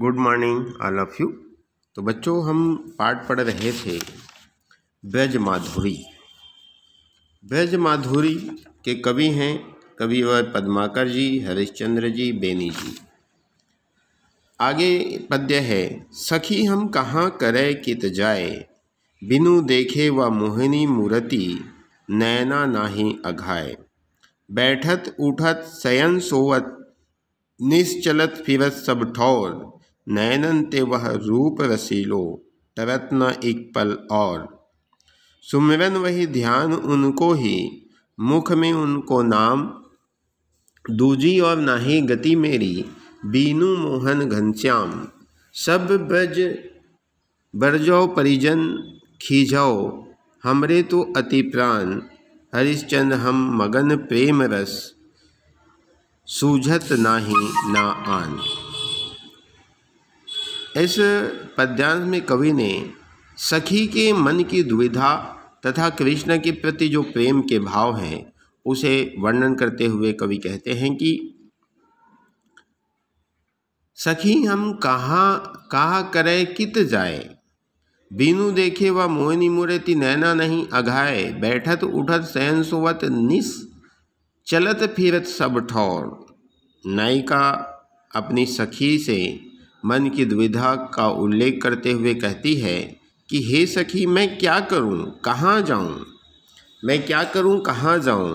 good morning all of you तो बच्चों हम पाठ पढ़ रहे थे ब्रज माधुरी ब्रज माधुरी के कवि हैं कविवर पद्माकर जी हरिश्चंद्र जी बेनी जी आगे पद्य है सखी हम कहाँ करे कित जाए बिनु देखे व मोहिनी मूर्ति नैना नाही अघाए बैठत उठत शयन सोवत निश्चलत फिरत सब ठौर नयनन ते वह रूप रसीलो तरत्न एक पल और सुमिरन वही ध्यान उनको ही मुख में उनको नाम दूजी और नाही गति मेरी बीनु मोहन घनश्याम सब ब्रज जाओ परिजन खींचाओ हमरे तो अति प्राण हरिश्चंद हम मगन प्रेम रस सूझत नाही ना आन इस पद्यांश में कवि ने सखी के मन की दुविधा तथा कृष्ण के प्रति जो प्रेम के भाव हैं उसे वर्णन करते हुए कवि कहते हैं कि सखी हम कहाँ कहा करे कित जाए बीनू देखे व मोहिनी मूर्ति नैना नहीं अघाए बैठत उठत सहन सुवत निस चलत फिरत सब ठौर नायिका अपनी सखी से मन की दुविधा का उल्लेख करते हुए कहती है कि हे सखी मैं क्या करूं कहाँ जाऊं मैं क्या करूं कहाँ जाऊं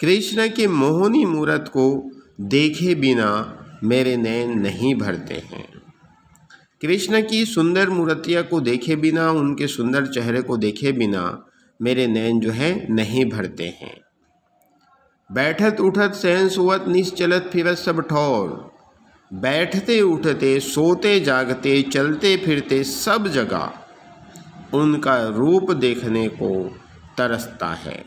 कृष्ण के मोहनी मूर्त को देखे बिना मेरे नैन नहीं भरते हैं कृष्ण की सुंदर मूर्तियाँ को देखे बिना उनके सुंदर चेहरे को देखे बिना मेरे नैन जो है नहीं भरते हैं बैठत उठत सहन सुवत निश्चलत फिरत सब ठौर बैठते उठते सोते जागते चलते फिरते सब जगह उनका रूप देखने को तरसता है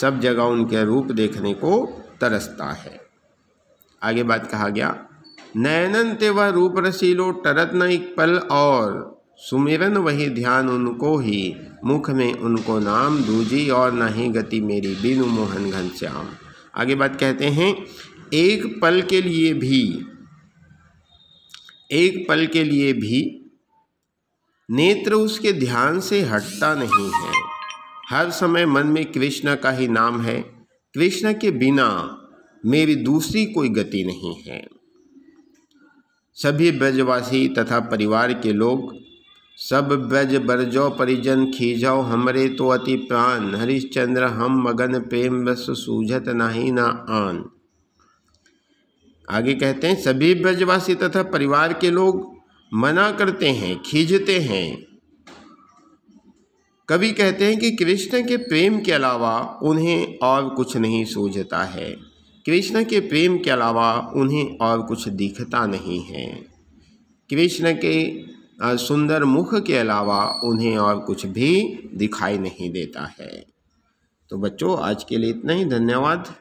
सब जगह उनके रूप देखने को तरसता है आगे बात कहा गया नयनन ते वह रूप रसीलो टरत न एक पल और सुमिरन वही ध्यान उनको ही मुख में उनको नाम दूजी और न ही गति मेरी बिनु मोहन घनश्याम आगे बात कहते हैं एक पल के लिए भी एक पल के लिए भी नेत्र उसके ध्यान से हटता नहीं है हर समय मन में कृष्ण का ही नाम है कृष्ण के बिना मेरी दूसरी कोई गति नहीं है सभी ब्रजवासी तथा परिवार के लोग सब ब्रज ब्रजो परिजन खीजाओ हमरे तो अति प्राण हरिश्चंद्र हम मगन प्रेम बस सूझत नाही ना आन आगे कहते हैं सभी ब्रजवासी तथा परिवार के लोग मना करते हैं खींचते हैं कवि कहते हैं कि कृष्ण के प्रेम के अलावा उन्हें और कुछ नहीं सूझता है कृष्ण के प्रेम के अलावा उन्हें और कुछ दिखता नहीं है कृष्ण के सुंदर मुख के अलावा उन्हें और कुछ भी दिखाई नहीं देता है तो बच्चों आज के लिए इतना ही धन्यवाद